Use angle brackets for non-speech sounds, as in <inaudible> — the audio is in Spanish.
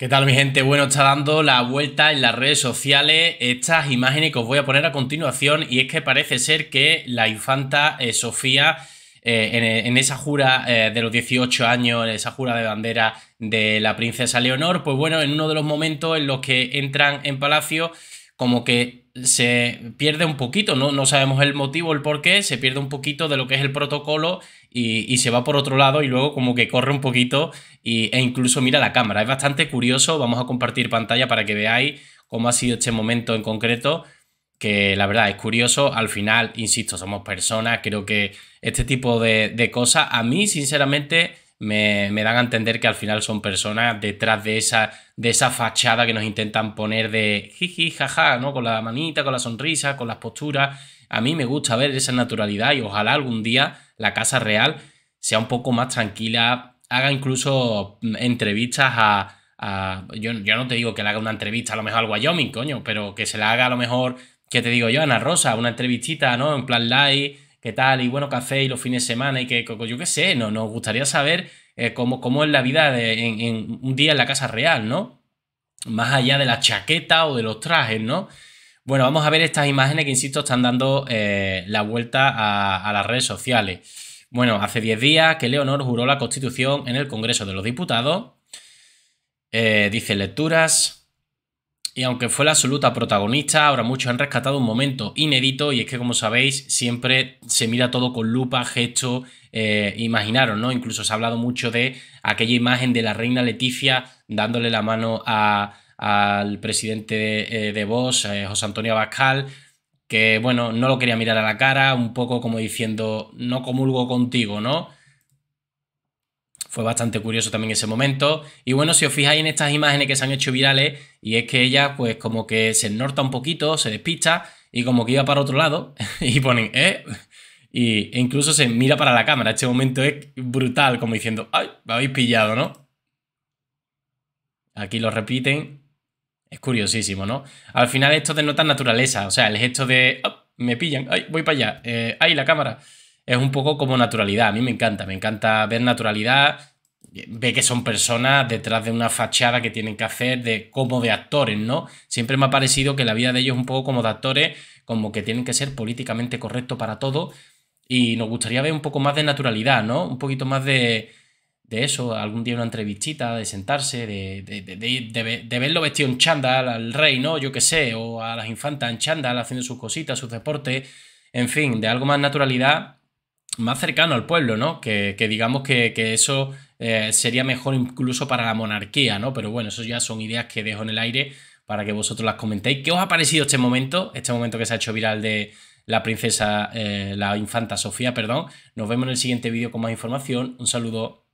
¿Qué tal mi gente? Bueno, está dando la vuelta en las redes sociales estas imágenes que os voy a poner a continuación y es que parece ser que la infanta eh, Sofía eh, eh, en, esa jura de los 18 años, en esa jura de bandera de la princesa Leonor, pues bueno, en uno de los momentos en los que entran en palacio como que se pierde un poquito, ¿no? no sabemos el motivo, el por qué, se pierde un poquito de lo que es el protocolo y, se va por otro lado y luego como que corre un poquito e incluso mira la cámara. Es bastante curioso, vamos a compartir pantalla para que veáis cómo ha sido este momento en concreto, que la verdad es curioso, al final, insisto, somos personas, creo que este tipo de, de cosas a mí sinceramente me, me, dan a entender que al final son personas detrás de esa, de esa fachada que nos intentan poner de jiji, jaja, ¿no? Con la manita, con la sonrisa, con las posturas. A mí me gusta ver esa naturalidad y ojalá algún día la Casa Real sea un poco más tranquila, haga incluso mm, entrevistas a, yo, yo, no te digo que le haga una entrevista a lo mejor al Wyoming, coño, pero que se la haga a lo mejor, ¿qué te digo yo, Ana Rosa, una entrevistita, ¿no? En plan live, qué tal y bueno, café y los fines de semana y que, yo qué sé, no, nos gustaría saber eh, cómo, cómo, es la vida en, un día en la casa real, ¿no? Más allá de la chaqueta o de los trajes, ¿no? Bueno, vamos a ver estas imágenes que, insisto, están dando eh, la vuelta a, las redes sociales. Bueno, hace 10 días que Leonor juró la Constitución en el Congreso de los Diputados. Eh, dice lecturas, y aunque fue la absoluta protagonista, ahora muchos han rescatado un momento inédito y es que como sabéis siempre se mira todo con lupa, gesto, eh, imaginaron, ¿no? Incluso se ha hablado mucho de aquella imagen de la reina Leticia dándole la mano al presidente de, eh, de Vox, eh, José Antonio Abascal, que bueno, no lo quería mirar a la cara, un poco como diciendo, no comulgo contigo, ¿no? Fue bastante curioso también ese momento. Y bueno, si os fijáis en estas imágenes que se han hecho virales, y es que ella pues como que se norta un poquito, se despista y como que iba para otro lado <laughs> y ponen, ¿eh? Y, e incluso se mira para la cámara. Este momento es brutal, como diciendo, ¡ay! Me habéis pillado, ¿no? Aquí lo repiten. Es curiosísimo, ¿no? Al final esto denota naturaleza, o sea, el gesto de, me pillan, ¡ay! Voy para allá, eh, ¡ay! La cámara es un poco como naturalidad. A mí me encanta, me encanta ver naturalidad, ve que son personas detrás de una fachada que tienen que hacer de como de actores, ¿no? Siempre me ha parecido que la vida de ellos es un poco como de actores, como que tienen que ser políticamente correcto para todo y nos gustaría ver un poco más de naturalidad, ¿no? Un poquito más de, de eso, algún día una entrevistita, de sentarse, de, verlo vestido en chándal al rey, ¿no? Yo qué sé, o a las infantas en chándal haciendo sus cositas, sus deportes, en fin, de algo más naturalidad más cercano al pueblo, ¿no? Que, digamos que, eso eh, sería mejor incluso para la monarquía, ¿no? Pero bueno, eso ya son ideas que dejo en el aire para que vosotros las comentéis. ¿Qué os ha parecido este momento? Este momento que se ha hecho viral de la princesa, eh, la infanta Sofía, perdón. Nos vemos en el siguiente vídeo con más información. Un saludo.